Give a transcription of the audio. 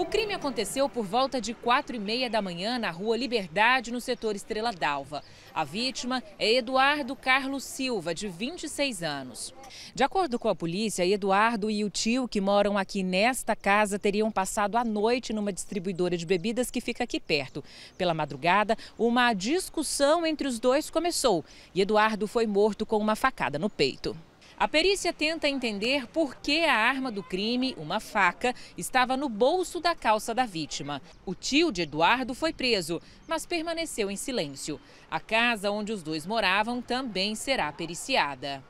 O crime aconteceu por volta de 4 e meia da manhã na Rua Liberdade, no setor Estrela d'Alva. A vítima é Eduardo Carlos Silva, de 26 anos. De acordo com a polícia, Eduardo e o tio que moram aqui nesta casa teriam passado a noite numa distribuidora de bebidas que fica aqui perto. Pela madrugada, uma discussão entre os dois começou e Eduardo foi morto com uma facada no peito. A perícia tenta entender por que a arma do crime, uma faca, estava no bolso da calça da vítima. O tio de Eduardo foi preso, mas permaneceu em silêncio. A casa onde os dois moravam também será periciada.